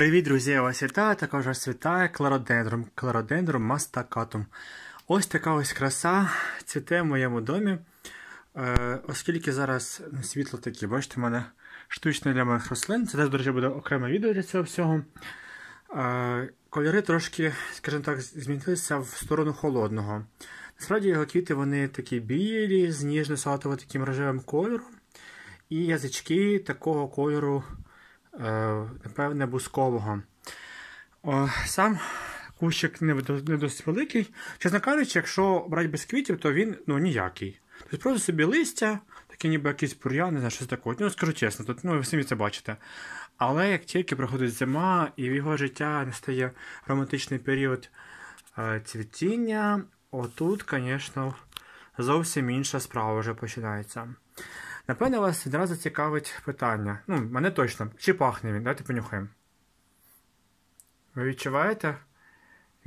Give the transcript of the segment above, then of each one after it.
Привіт, друзі! Я вас вітаю, також вас вітає клародендром, клародендром мастакатум. Ось така ось краса цвіте в моєму домі. Е, Оскільки зараз ну, світло таке, бачите, в мене штучне для моїх рослин. Це теж, до речі, буде окреме відео для цього всього. Е, Кольори трошки, скажімо так, змінилися в сторону холодного. Насправді його квіти вони такі білі, з ніжно-салатово таким рожевим кольором. І язички такого кольору. Е, напевне, бускового. сам кущик не досить великий. Чесно кажучи, якщо брати без квітів, то він ну, ніякий. Тобто просто собі листя, таке ніби якісь пур'я, не знаю, щось таке. Ну, скажу чесно, тут ну, ви самі це бачите. Але як тільки проходить зима, і в його життя настає романтичний період е, цвітіння, отут, звісно, зовсім інша справа вже починається. Напевно, вас відразу цікавить питання. Ну, мене точно, чи пахне він? Давайте понюхаємо. Ви відчуваєте?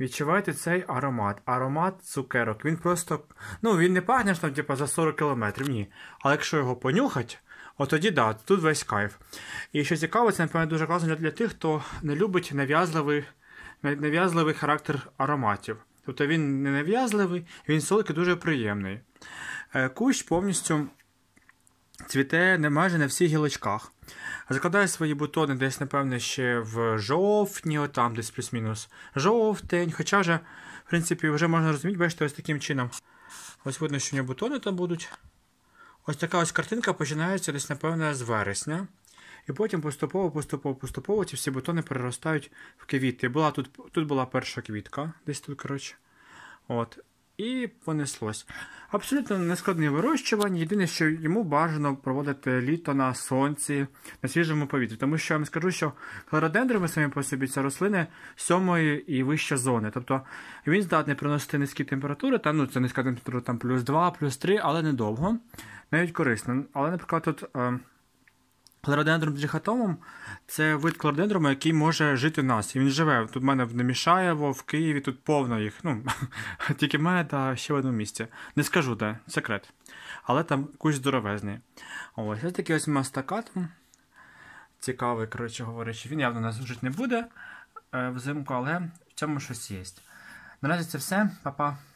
Відчуваєте цей аромат. Аромат цукерок. Він просто. Ну, він не пахне ж там, типу, за 40 кілометрів, ні. Але якщо його понюхать, от тоді да, тут весь кайф. І що цікаво, це, напевно, дуже класно для тих, хто не любить нав'язливий нав'язливий характер ароматів. Тобто він не нав'язливий, він солодкий дуже приємний. Е, кущ повністю цвіте не майже на всіх гілочках. Закладає свої бутони десь, напевне, ще в жовтні, отам десь плюс-мінус жовтень. Хоча вже, в принципі, вже можна розуміти, бачите, ось таким чином. Ось видно, що у нього бутони там будуть. Ось така ось картинка починається десь, напевне, з вересня. І потім поступово, поступово, поступово ці всі бутони переростають в квіти. Була Тут тут була перша квітка, десь тут, коротше. От. І понеслось. Абсолютно нескладне вирощування. Єдине, що йому бажано проводити літо на сонці, на свіжому повітрі. Тому що я вам скажу, що хлородендри самі по собі це рослини сьомої і вищої зони. Тобто він здатний приносити низькі температури, там, ну, це низька температура там плюс 2, плюс 3, але недовго. Навіть корисно. Але, наприклад, тут. Клародендром джихатомом це вид клародендрому, який може жити в нас. І він живе. Тут в мене в Немішаєво, в Києві, тут повно їх. Ну, Тільки в мене та ще в одному місці. Не скажу, де, секрет. Але там кущ здоровезний. Ось ось такий ось мастакат. Цікавий, коротше говорячи, він явно нас жити не буде е, взимку, але в цьому щось є. Наразі це все, папа. па